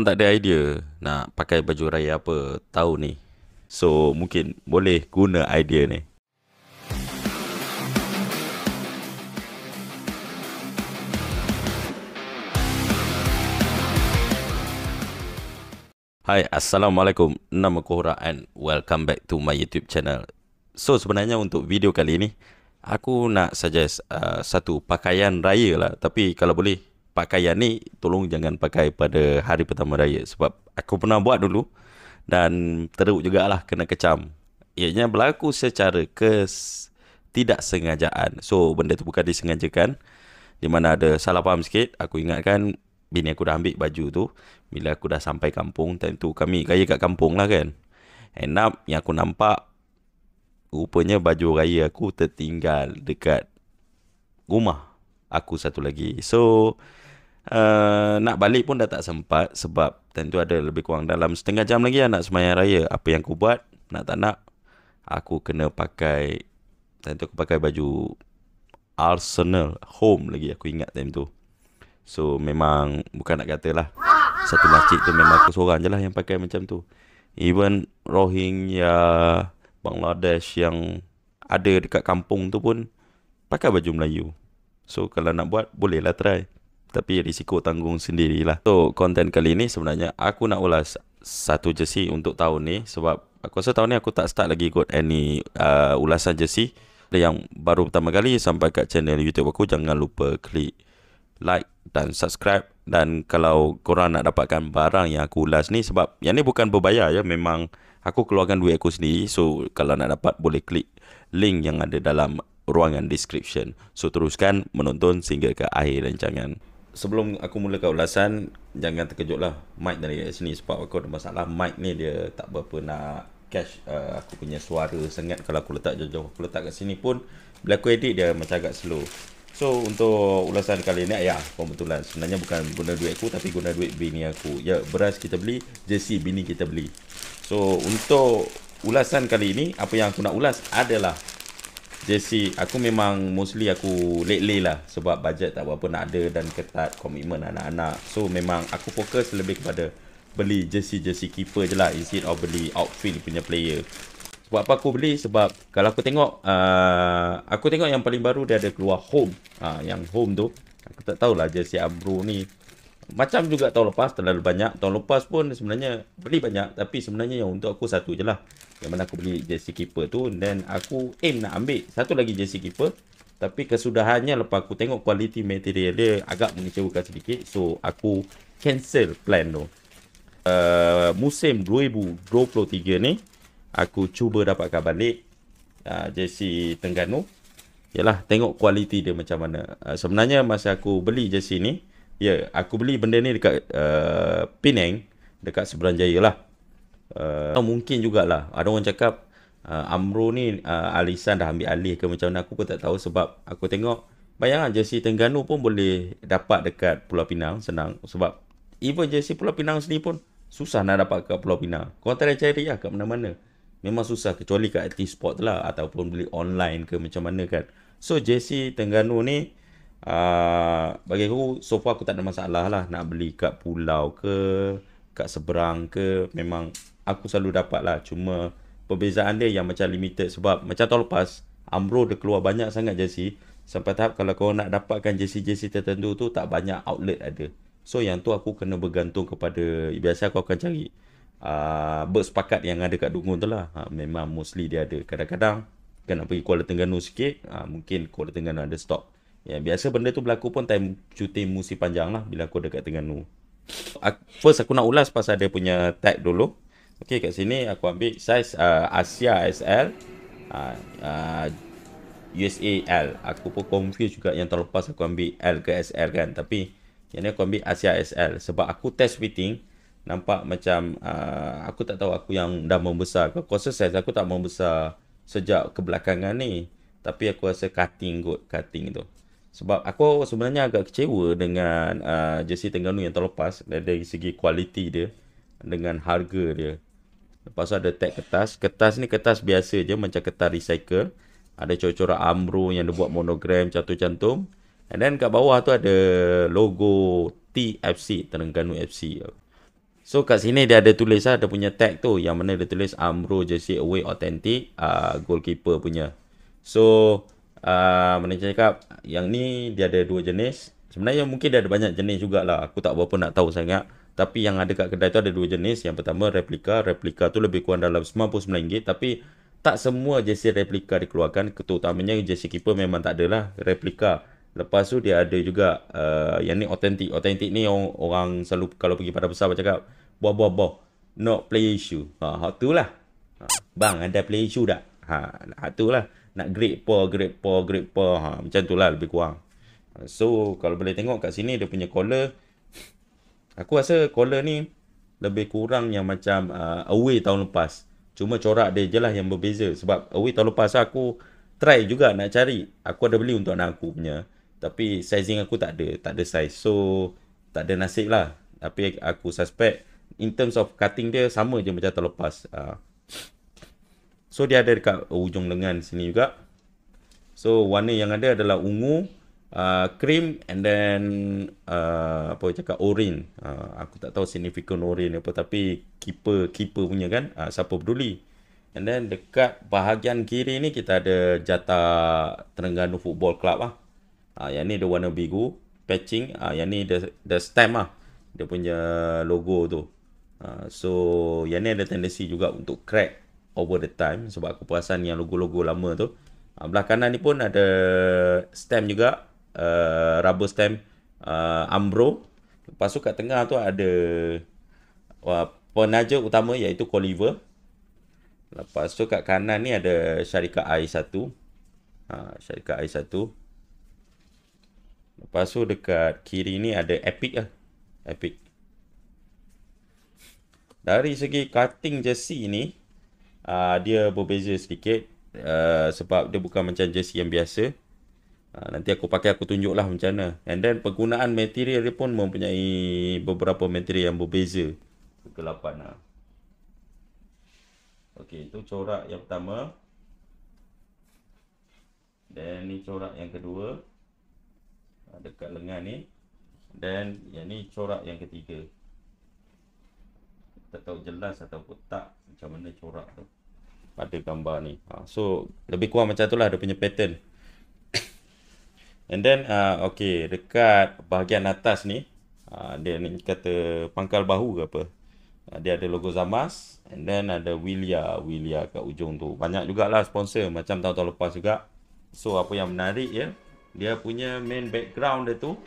korang tak ada idea nak pakai baju raya apa tahun ni. So mungkin boleh guna idea ni. Hai, Assalamualaikum. Nama Kohra and welcome back to my YouTube channel. So sebenarnya untuk video kali ni, aku nak suggest uh, satu pakaian raya lah. Tapi kalau boleh, pakaian ni tolong jangan pakai pada hari pertama raya sebab aku pernah buat dulu dan teruk juga lah, kena kecam. Ianya berlaku secara kes tidak sengajaan. So benda tu bukan disengajakan. Di mana ada salah faham sikit, aku ingatkan bini aku dah ambil baju tu bila aku dah sampai kampung time tu kami raya kat kampung lah kan. End up yang aku nampak rupanya baju raya aku tertinggal dekat rumah aku satu lagi. So, Uh, nak balik pun dah tak sempat sebab tentu ada lebih kurang dalam setengah jam lagi lah nak semayang raya. Apa yang aku buat? Nak tak nak? Aku kena pakai tentu aku pakai baju Arsenal home lagi aku ingat time tu. So memang bukan nak kata lah satu masjid tu memang aku seorang je lah yang pakai macam tu. Even Rohingya Bangladesh yang ada dekat kampung tu pun pakai baju Melayu. So kalau nak buat bolehlah try tapi risiko tanggung sendirilah. So, konten kali ni sebenarnya aku nak ulas satu jersey untuk tahun ni sebab aku rasa tahun ni aku tak start lagi ikut any uh, ulasan jersey. Ada yang baru pertama kali sampai kat channel YouTube aku, jangan lupa klik like dan subscribe. Dan kalau korang nak dapatkan barang yang aku ulas ni sebab yang ni bukan berbayar ya, memang aku keluarkan duit aku sendiri. So, kalau nak dapat boleh klik link yang ada dalam ruangan description. So teruskan menonton sehingga ke akhir rancangan sebelum aku mulakan ulasan jangan terkejut lah mic dari sini sebab aku ada masalah mic ni dia tak berapa nak cash uh, aku punya suara sangat kalau aku letak jauh-jauh aku letak kat sini pun bila aku edit dia macam agak slow so untuk ulasan kali ni ya kebetulan sebenarnya bukan guna duit aku tapi guna duit bini aku ya beras kita beli jersey bini kita beli so untuk ulasan kali ini apa yang aku nak ulas adalah Jesse, aku memang mostly aku lately lah sebab bajet tak berapa nak ada dan ketat komitmen anak-anak. So memang aku fokus lebih kepada beli jersey-jersey keeper je lah instead of beli outfield punya player. Sebab apa aku beli? Sebab kalau aku tengok, uh, aku tengok yang paling baru dia ada keluar home. Uh, yang home tu, aku tak tahulah jersey Amro ni. Macam juga tahun lepas terlalu banyak. Tahun lepas pun sebenarnya beli banyak tapi sebenarnya yang untuk aku satu je lah. Yang mana aku beli jersey keeper tu dan aku aim nak ambil satu lagi jersey keeper Tapi kesudahannya lepas aku tengok kualiti material dia Agak mengecewakan sedikit So aku cancel plan tu uh, Musim 2023 ni Aku cuba dapatkan balik uh, jersey Tengganu Yalah tengok kualiti dia macam mana uh, Sebenarnya masa aku beli jersey ni Ya yeah, aku beli benda ni dekat uh, Penang Dekat Seberang Jaya lah uh, atau mungkin jugalah ada orang cakap uh, Amro ni uh, Alisan dah ambil alih ke macam mana aku pun tak tahu sebab aku tengok bayangkan lah jersey tengganu pun boleh dapat dekat Pulau Pinang senang sebab even jersey Pulau Pinang sendiri pun susah nak dapat ke Pulau Pinang kau tak cari lah kat mana-mana memang susah kecuali kat IT Sport lah ataupun beli online ke macam mana kan so jersey tengganu ni Uh, bagi aku so far aku tak ada masalah lah nak beli kat pulau ke kat seberang ke memang aku selalu dapat lah cuma perbezaan dia yang macam limited sebab macam tahun lepas Amro dia keluar banyak sangat jersey sampai tahap kalau kau nak dapatkan jersey-jersey tertentu tu tak banyak outlet ada so yang tu aku kena bergantung kepada biasa aku akan cari uh, bersepakat yang ada kat Dungun tu lah ha, memang mostly dia ada kadang-kadang kena kan pergi Kuala Tengganu sikit ha, mungkin Kuala Tengganu ada stok. Ya, biasa benda tu berlaku pun time cuti musim panjang lah bila aku dekat Tengganu. First aku nak ulas pasal dia punya tag dulu. Okey kat sini aku ambil size uh, Asia SL uh, uh, USA L Aku pun confused juga yang terlepas aku ambil L ke SL kan Tapi yang ni aku ambil Asia SL Sebab aku test fitting Nampak macam uh, aku tak tahu aku yang dah membesar ke Kosa size aku tak membesar sejak kebelakangan ni Tapi aku rasa cutting kot cutting tu sebab aku sebenarnya agak kecewa dengan uh, jersey Tengganu yang terlepas dari segi kualiti dia dengan harga dia. Lepas tu ada tag kertas. Kertas ni kertas biasa je macam kertas recycle. Ada corak-corak amru yang dia buat monogram cantum-cantum. And then kat bawah tu ada logo TFC, Terengganu FC. So kat sini dia ada tulis lah, dia punya tag tu. Yang mana dia tulis Amro Jersey Away Authentic, uh, goalkeeper punya. So, uh, mana cakap, yang ni dia ada dua jenis. Sebenarnya mungkin dia ada banyak jenis jugalah. Aku tak berapa nak tahu sangat. Tapi yang ada kat kedai tu ada dua jenis. Yang pertama replika. Replika tu lebih kurang dalam RM99. Tapi tak semua jersey replika dikeluarkan. Terutamanya jersey keeper memang tak adalah replika. Lepas tu dia ada juga uh, yang ni authentic. Authentic ni orang, orang selalu kalau pergi pada besar cakap. Buah, buah, buah. no play issue. Ha, hak tu lah. Ha, bang, ada play issue tak? Ha, hak tu lah. Nak great paw, great paw, great paw. Ha, macam tu lah lebih kurang. So, kalau boleh tengok kat sini dia punya collar. Aku rasa collar ni lebih kurang yang macam uh, away tahun lepas. Cuma corak dia je lah yang berbeza. Sebab away tahun lepas aku try juga nak cari. Aku ada beli untuk anak aku punya. Tapi sizing aku tak ada. Tak ada size. So, tak ada nasib lah. Tapi aku suspect in terms of cutting dia sama je macam tahun lepas. Uh. So, dia ada dekat ujung lengan sini juga. So, warna yang ada adalah ungu uh, cream and then uh, apa cakap orin uh, aku tak tahu significant orin apa tapi keeper keeper punya kan uh, siapa peduli and then dekat bahagian kiri ni kita ada jata Terengganu Football Club ah uh, yang ni dia warna biru patching uh, yang ni the the stamp ah dia punya logo tu uh, so yang ni ada tendensi juga untuk crack over the time sebab aku perasan yang logo-logo lama tu uh, belah kanan ni pun ada stamp juga uh, rubber stamp uh, Umbro. Lepas tu kat tengah tu ada uh, penaja utama iaitu Coliver. Lepas tu kat kanan ni ada syarikat I1. Ha, syarikat I1. Lepas tu dekat kiri ni ada Epic lah. Epic. Dari segi cutting jersey ni, uh, dia berbeza sedikit. Uh, sebab dia bukan macam jersey yang biasa. Ha, nanti aku pakai aku tunjuklah macam mana. And then penggunaan material dia pun mempunyai beberapa material yang berbeza. Ke-8 lah. Ha. Okey, itu corak yang pertama. Dan ni corak yang kedua. Ha, dekat lengan ni. Dan yang ni corak yang ketiga. Kita tahu jelas ataupun tak macam mana corak tu. Pada gambar ni. Ha, so, lebih kurang macam tu lah, dia punya pattern. And then, uh, okay, dekat bahagian atas ni, uh, dia ni kata pangkal bahu ke apa. Uh, dia ada logo Zamas. And then ada Wilia, Wilia kat ujung tu. Banyak jugalah sponsor macam tahun-tahun lepas juga. So, apa yang menarik ya, dia punya main background dia tu,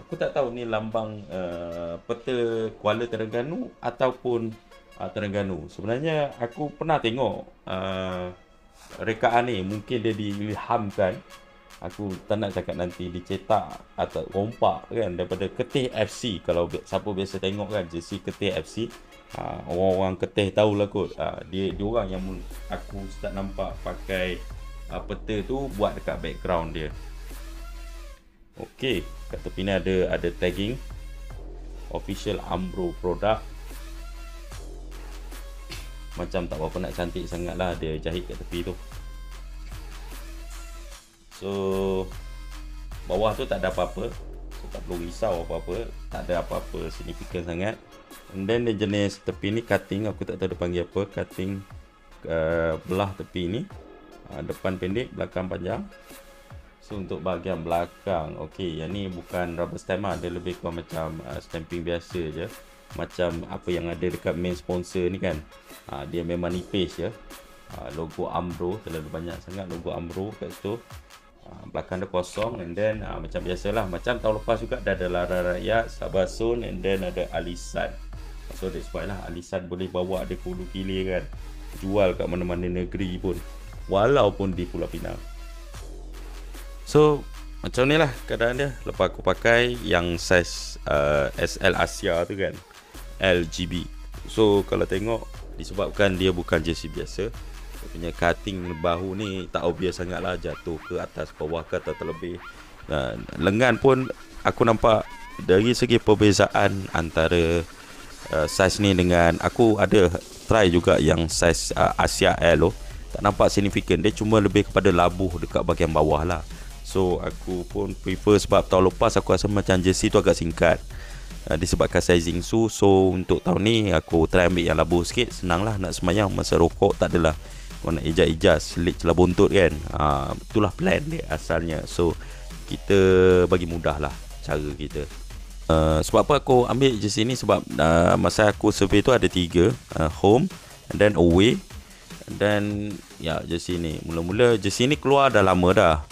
aku tak tahu ni lambang uh, peta Kuala Terengganu ataupun uh, Terengganu. Sebenarnya, aku pernah tengok uh, rekaan ni. Mungkin dia dilihamkan. Aku tak nak cakap nanti dicetak atau rompak kan daripada Ketih FC kalau siapa biasa tengok kan jersey Ketih FC ha, orang-orang Ketih lah kot. Ha, dia diorang yang aku start nampak pakai ha, peta tu buat dekat background dia. Okey, kat tepi ni ada ada tagging official Ambro product. Macam tak apa nak cantik sangatlah dia jahit kat tepi tu. So bawah tu tak ada apa-apa. So, tak perlu risau apa-apa, tak ada apa-apa signifikan sangat. And then the jenis tepi ni cutting aku tak tahu dia panggil apa, cutting uh, belah tepi ni. Uh, depan pendek, belakang panjang. So untuk bahagian belakang, okay, yang ni bukan rubber stamp lah. dia lebih kurang macam uh, stamping biasa je. Macam apa yang ada dekat main sponsor ni kan. Uh, dia memang nipis je. Uh, logo Umbro terlalu banyak sangat logo Ambro kat situ Ah, belakang dia kosong and then uh, macam biasalah macam tahun lepas juga dah ada Lara Rakyat Sabasun and then ada Alisan so that's why lah Alisan boleh bawa dia ke Kili kan jual kat mana-mana negeri pun walaupun di Pulau Pinang so macam ni lah keadaan dia lepas aku pakai yang size uh, ah, SL Asia tu kan LGB so kalau tengok disebabkan dia bukan jersey biasa punya cutting bahu ni tak obvious sangat lah jatuh ke atas bawah ke atau terlebih dan lengan pun aku nampak dari segi perbezaan antara uh, size ni dengan aku ada try juga yang size uh, Asia L oh. tak nampak signifikan dia cuma lebih kepada labuh dekat bahagian bawah lah so aku pun prefer sebab tahun lepas aku rasa macam jersey tu agak singkat uh, disebabkan sizing su so, so untuk tahun ni aku try ambil yang labu sikit senang lah nak semayang masa rokok tak adalah kau nak ijaz-ijaz Selit celah buntut kan ha, Itulah plan dia asalnya So Kita bagi mudah lah Cara kita uh, Sebab apa aku ambil je sini Sebab uh, Masa aku survey tu ada tiga uh, Home And then away dan ya jersey sini. mula-mula jersey sini keluar dah lama dah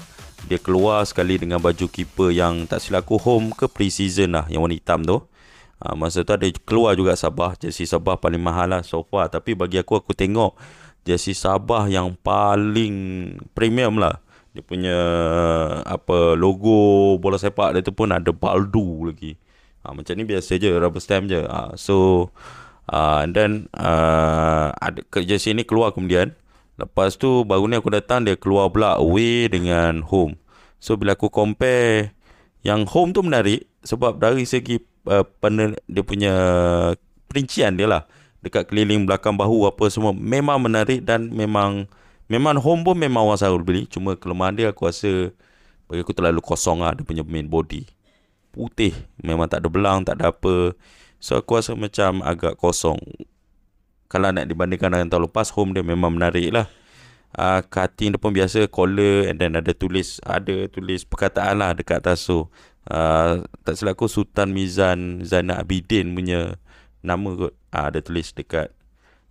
dia keluar sekali dengan baju keeper yang tak silap aku home ke pre-season lah yang warna hitam tu ha, masa tu ada keluar juga Sabah jersey Sabah paling mahal lah so far tapi bagi aku aku tengok jersey Sabah yang paling premium lah. Dia punya apa logo bola sepak dia tu pun ada baldu lagi. Ha, macam ni biasa je rubber stamp je. Ha, so uh, and then uh, ada kerja sini keluar kemudian. Lepas tu baru ni aku datang dia keluar pula away dengan home. So bila aku compare yang home tu menarik sebab dari segi uh, eh, pen- dia punya perincian dia lah dekat keliling belakang bahu apa semua memang menarik dan memang memang home pun memang Wang Sarul beli cuma kelemahan dia aku rasa bagi aku terlalu kosong lah dia punya main body putih memang tak ada belang tak ada apa so aku rasa macam agak kosong kalau nak dibandingkan dengan tahun lepas home dia memang menarik lah uh, cutting dia pun biasa collar and then ada tulis ada tulis perkataan lah dekat atas so uh, ah, tak silap aku Sultan Mizan Zainal Abidin punya nama kot uh, Dia tulis dekat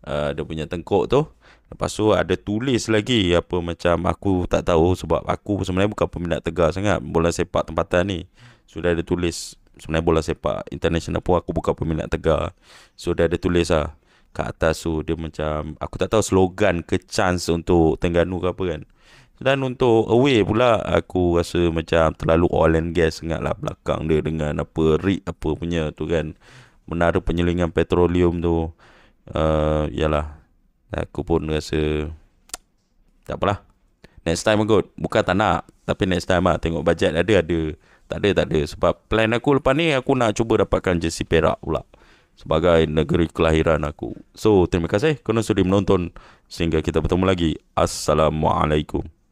uh, Dia punya tengkuk tu Lepas tu ada tulis lagi Apa macam aku tak tahu Sebab aku sebenarnya bukan peminat tegar sangat Bola sepak tempatan ni Sudah ada tulis Sebenarnya bola sepak international pun Aku bukan peminat tegar Sudah ada tulis lah Kat atas tu dia macam Aku tak tahu slogan ke chance Untuk Tengganu ke apa kan dan untuk away pula aku rasa macam terlalu all and gas sangatlah belakang dia dengan apa rig apa punya tu kan menara penyelingan petroleum tu uh, yalah aku pun rasa tak apalah next time aku buka tak nak tapi next time lah tengok bajet ada ada tak ada tak ada sebab plan aku lepas ni aku nak cuba dapatkan jersey perak pula sebagai negeri kelahiran aku so terima kasih kerana sudi menonton sehingga kita bertemu lagi assalamualaikum